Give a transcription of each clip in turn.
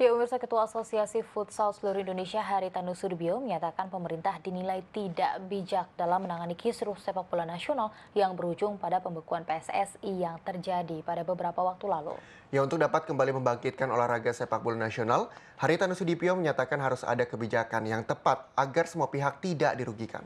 Ya, pemirsa Ketua Asosiasi Futsal Seluruh Indonesia Hari Sudibyo menyatakan pemerintah dinilai tidak bijak dalam menangani kisruh sepak bola nasional yang berujung pada pembekuan PSSI yang terjadi pada beberapa waktu lalu. Ya, untuk dapat kembali membangkitkan olahraga sepak bola nasional, Hari Sudibyo menyatakan harus ada kebijakan yang tepat agar semua pihak tidak dirugikan.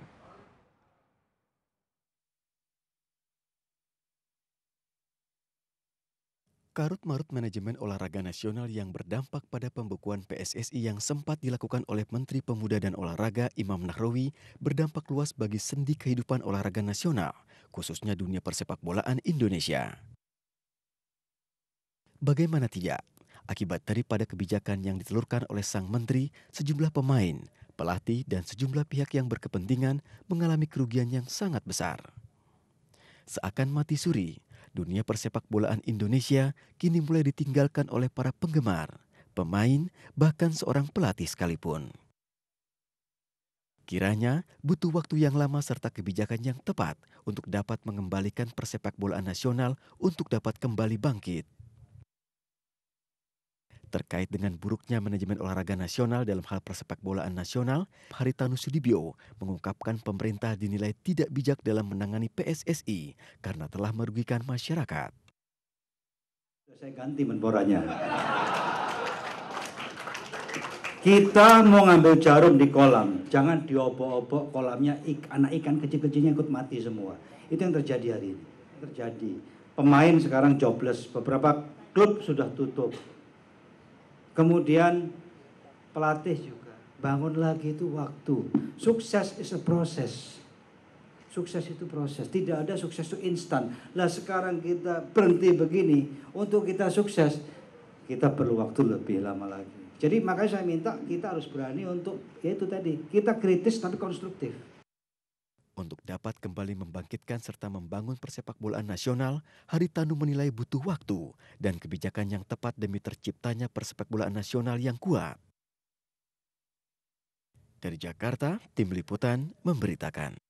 Karut-marut manajemen olahraga nasional yang berdampak pada pembekuan PSSI yang sempat dilakukan oleh Menteri Pemuda dan Olahraga Imam Nahrawi berdampak luas bagi sendi kehidupan olahraga nasional, khususnya dunia persepak bolaan Indonesia. Bagaimana tidak, akibat daripada kebijakan yang ditelurkan oleh sang menteri, sejumlah pemain, pelatih, dan sejumlah pihak yang berkepentingan mengalami kerugian yang sangat besar. Seakan mati suri, dunia persepak bolaan Indonesia kini mulai ditinggalkan oleh para penggemar, pemain, bahkan seorang pelatih sekalipun. Kiranya butuh waktu yang lama serta kebijakan yang tepat untuk dapat mengembalikan persepak bolaan nasional untuk dapat kembali bangkit terkait dengan buruknya manajemen olahraga nasional dalam hal persepak bolaan nasional, Haritanu Sudibyo mengungkapkan pemerintah dinilai tidak bijak dalam menangani PSSI karena telah merugikan masyarakat. Saya ganti menporanya. Kita mau ngambil jarum di kolam, jangan diobok-obok kolamnya ik, anak ikan kecil-kecilnya ikut mati semua. Itu yang terjadi hari ini. Terjadi. Pemain sekarang jobless, beberapa klub sudah tutup. Kemudian pelatih juga. Bangun lagi itu waktu. Sukses is a process. Sukses itu proses. Tidak ada sukses itu instan. Lah sekarang kita berhenti begini. Untuk kita sukses, kita perlu waktu lebih lama lagi. Jadi makanya saya minta kita harus berani untuk, yaitu tadi, kita kritis tapi konstruktif. Untuk dapat kembali membangkitkan serta membangun persepak bolaan nasional, Haritanu menilai butuh waktu dan kebijakan yang tepat demi terciptanya persepak bolaan nasional yang kuat. Dari Jakarta, Tim Liputan memberitakan.